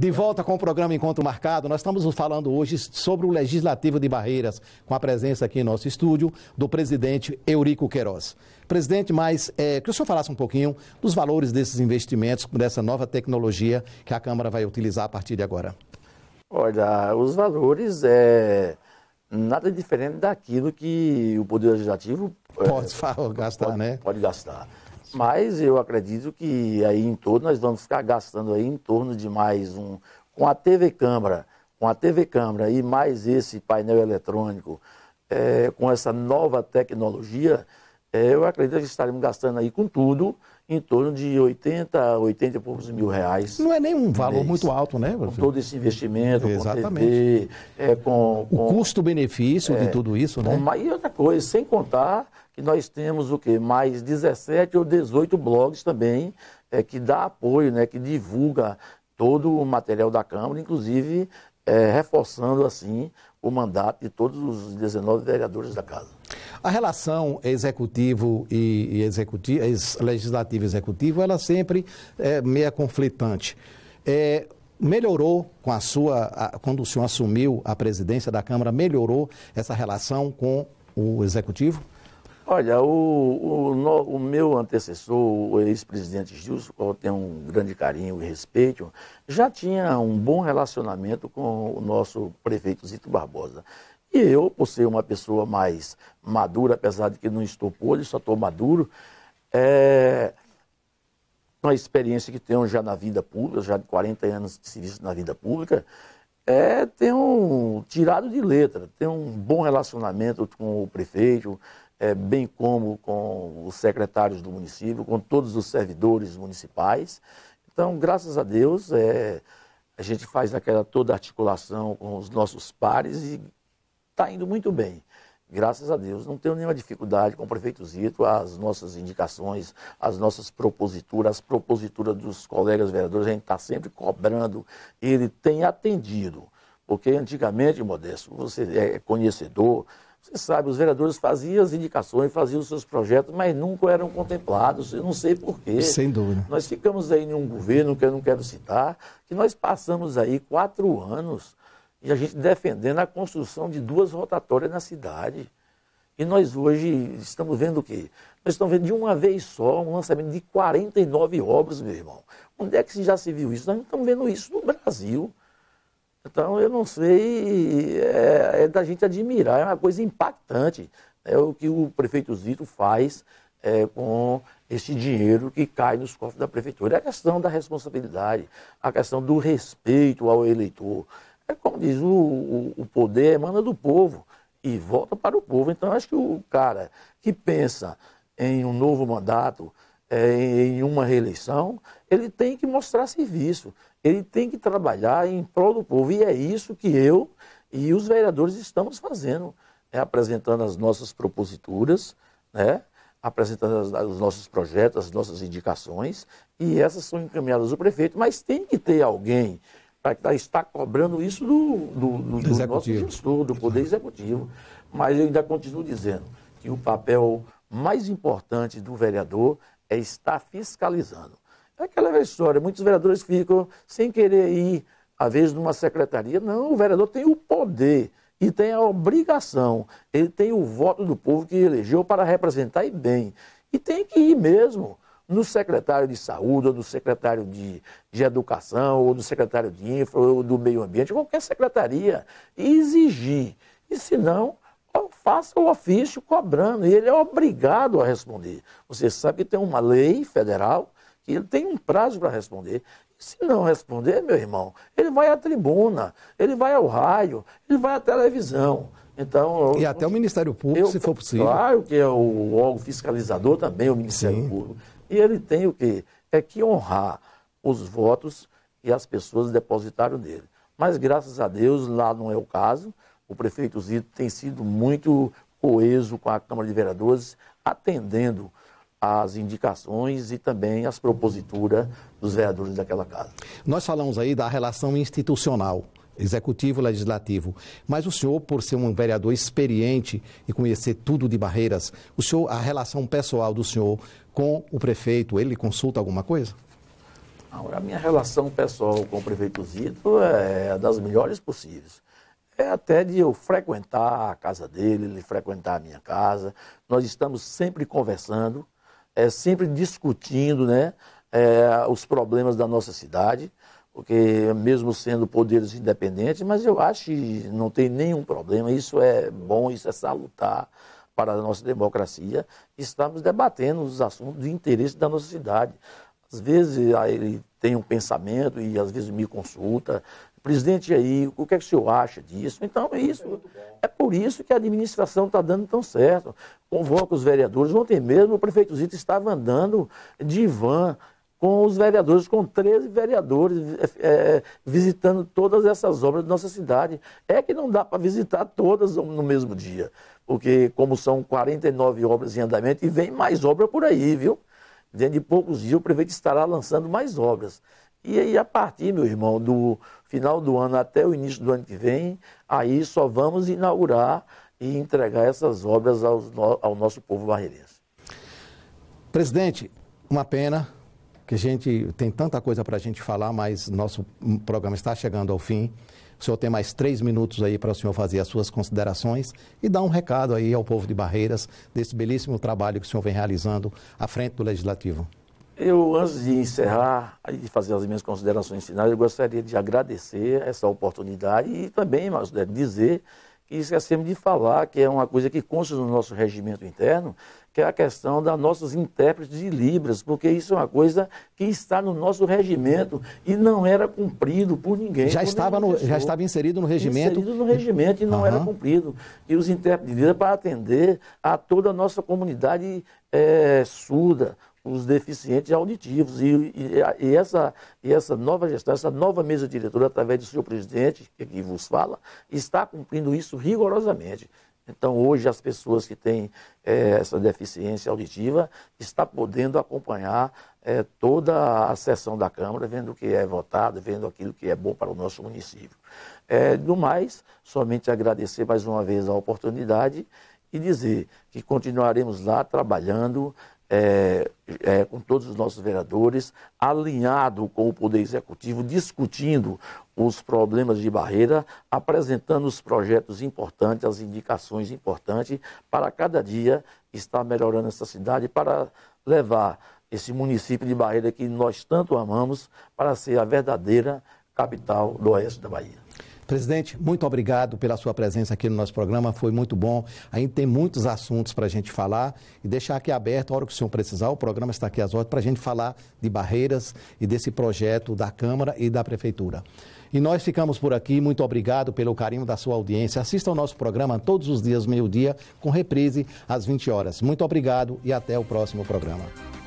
De volta com o programa Encontro Marcado, nós estamos falando hoje sobre o Legislativo de Barreiras, com a presença aqui em nosso estúdio do presidente Eurico Queiroz. Presidente, mas é, que o senhor falasse um pouquinho dos valores desses investimentos, dessa nova tecnologia que a Câmara vai utilizar a partir de agora. Olha, os valores é nada diferente daquilo que o Poder Legislativo é, pode, é, gastar, pode, né? Pode gastar. Mas eu acredito que aí em torno nós vamos ficar gastando aí em torno de mais um. Com a TV Câmara, com a TV Câmara e mais esse painel eletrônico, é, com essa nova tecnologia, é, eu acredito que estaremos gastando aí com tudo em torno de 80, 80 e poucos mil reais. Não é nem um valor muito alto, né? Com todo esse investimento, Exatamente. com TV, é, com, com... O custo-benefício é, de tudo isso, né? Com, e outra coisa, sem contar que nós temos o quê? Mais 17 ou 18 blogs também é, que dá apoio, né? que divulga todo o material da Câmara, inclusive é, reforçando assim o mandato de todos os 19 vereadores da casa. A relação executivo e executivo, legislativo e executivo, ela sempre é meia conflitante. É, melhorou com a sua, a, quando o senhor assumiu a presidência da Câmara, melhorou essa relação com o executivo? Olha, o, o, no, o meu antecessor, o ex-presidente Gilson, eu tenho um grande carinho e respeito, já tinha um bom relacionamento com o nosso prefeito Zito Barbosa. E eu, por ser uma pessoa mais madura, apesar de que não estou podre, só estou maduro, é uma experiência que tenho já na vida pública, já de 40 anos de serviço na vida pública, é, tenho um tirado de letra, tenho um bom relacionamento com o prefeito, é, bem como com os secretários do município, com todos os servidores municipais. Então, graças a Deus, é, a gente faz aquela toda articulação com os nossos pares e está indo muito bem. Graças a Deus, não tenho nenhuma dificuldade com o prefeito Zito, as nossas indicações, as nossas proposituras, as proposituras dos colegas vereadores, a gente está sempre cobrando, ele tem atendido. Porque antigamente, Modesto, você é conhecedor, você sabe, os vereadores faziam as indicações, faziam os seus projetos, mas nunca eram contemplados. Eu não sei porquê. Sem dúvida. Nós ficamos aí num governo que eu não quero citar, que nós passamos aí quatro anos e a gente defendendo a construção de duas rotatórias na cidade. E nós hoje estamos vendo o quê? Nós estamos vendo de uma vez só um lançamento de 49 obras, meu irmão. Onde é que já se viu isso? Nós não estamos vendo isso no Brasil. Então, eu não sei, é, é da gente admirar, é uma coisa impactante é o que o prefeito Zito faz é, com esse dinheiro que cai nos cofres da prefeitura. É a questão da responsabilidade, a questão do respeito ao eleitor. É como diz, o, o, o poder emana do povo e volta para o povo. Então, acho que o cara que pensa em um novo mandato, é, em uma reeleição, ele tem que mostrar serviço, ele tem que trabalhar em prol do povo. E é isso que eu e os vereadores estamos fazendo, né? apresentando as nossas proposituras, né? apresentando as, os nossos projetos, as nossas indicações, e essas são encaminhadas ao prefeito, mas tem que ter alguém para tá, estar cobrando isso do, do, do, do nosso gestor, do poder executivo. Mas eu ainda continuo dizendo que o papel mais importante do vereador é estar fiscalizando. É aquela história, muitos vereadores ficam sem querer ir, vez de numa secretaria. Não, o vereador tem o poder e tem a obrigação, ele tem o voto do povo que elegeu para representar e bem. E tem que ir mesmo no secretário de saúde, ou no secretário de, de educação, ou no secretário de infra, ou do meio ambiente, qualquer secretaria, e exigir. E se não, faça o ofício cobrando, e ele é obrigado a responder. Você sabe que tem uma lei federal que ele tem um prazo para responder. Se não responder, meu irmão, ele vai à tribuna, ele vai ao raio, ele vai à televisão. Então, e eu, até o Ministério Público, eu, se for possível. Claro que é o órgão fiscalizador também, o Ministério Sim. Público. E ele tem o quê? É que honrar os votos que as pessoas depositaram nele. Mas graças a Deus, lá não é o caso o prefeito Zito tem sido muito coeso com a Câmara de Vereadores, atendendo as indicações e também as proposituras dos vereadores daquela casa. Nós falamos aí da relação institucional, executivo legislativo, mas o senhor, por ser um vereador experiente e conhecer tudo de barreiras, o senhor a relação pessoal do senhor com o prefeito, ele consulta alguma coisa? a minha relação pessoal com o prefeito Zito é das melhores possíveis é até de eu frequentar a casa dele, ele frequentar a minha casa. Nós estamos sempre conversando, é, sempre discutindo né, é, os problemas da nossa cidade, porque mesmo sendo poderes independentes, mas eu acho que não tem nenhum problema, isso é bom, isso é salutar para a nossa democracia, estamos debatendo os assuntos de interesse da nossa cidade. Às vezes ele tem um pensamento e às vezes me consulta, Presidente aí, o que, é que o senhor acha disso? Então, é isso. É por isso que a administração está dando tão certo. Convoca os vereadores. Ontem mesmo o prefeito Zito estava andando de van com os vereadores, com 13 vereadores, é, visitando todas essas obras da nossa cidade. É que não dá para visitar todas no mesmo dia, porque como são 49 obras em andamento, e vem mais obra por aí, viu? Dentro de poucos dias o prefeito estará lançando mais obras. E aí, a partir, meu irmão, do final do ano até o início do ano que vem, aí só vamos inaugurar e entregar essas obras ao, ao nosso povo barreirense. Presidente, uma pena que a gente tem tanta coisa para a gente falar, mas nosso programa está chegando ao fim. O senhor tem mais três minutos aí para o senhor fazer as suas considerações e dar um recado aí ao povo de Barreiras desse belíssimo trabalho que o senhor vem realizando à frente do Legislativo. Eu, antes de encerrar e de fazer as minhas considerações finais, eu gostaria de agradecer essa oportunidade e também, mas deve dizer que esquecemos de falar que é uma coisa que consta no nosso regimento interno, que é a questão das nossas intérpretes de Libras, porque isso é uma coisa que está no nosso regimento e não era cumprido por ninguém. Já, estava, no, já estava inserido no regimento? Inserido no regimento e não uhum. era cumprido. E os intérpretes de Libras para atender a toda a nossa comunidade é, surda, os deficientes auditivos. E, e, e essa, e essa nova gestão, essa nova mesa diretora, através do seu presidente, que aqui vos fala, está cumprindo isso rigorosamente. Então, hoje, as pessoas que têm é, essa deficiência auditiva estão podendo acompanhar é, toda a sessão da Câmara, vendo o que é votado, vendo aquilo que é bom para o nosso município. É, do mais, somente agradecer mais uma vez a oportunidade e dizer que continuaremos lá trabalhando é, é, com todos os nossos vereadores, alinhado com o Poder Executivo, discutindo os problemas de barreira, apresentando os projetos importantes, as indicações importantes, para cada dia estar melhorando essa cidade, para levar esse município de Barreira que nós tanto amamos para ser a verdadeira capital do oeste da Bahia. Presidente, muito obrigado pela sua presença aqui no nosso programa, foi muito bom. gente tem muitos assuntos para a gente falar e deixar aqui aberto, a hora que o senhor precisar, o programa está aqui às horas, para a gente falar de barreiras e desse projeto da Câmara e da Prefeitura. E nós ficamos por aqui, muito obrigado pelo carinho da sua audiência. Assista ao nosso programa todos os dias, meio-dia, com reprise às 20 horas. Muito obrigado e até o próximo programa.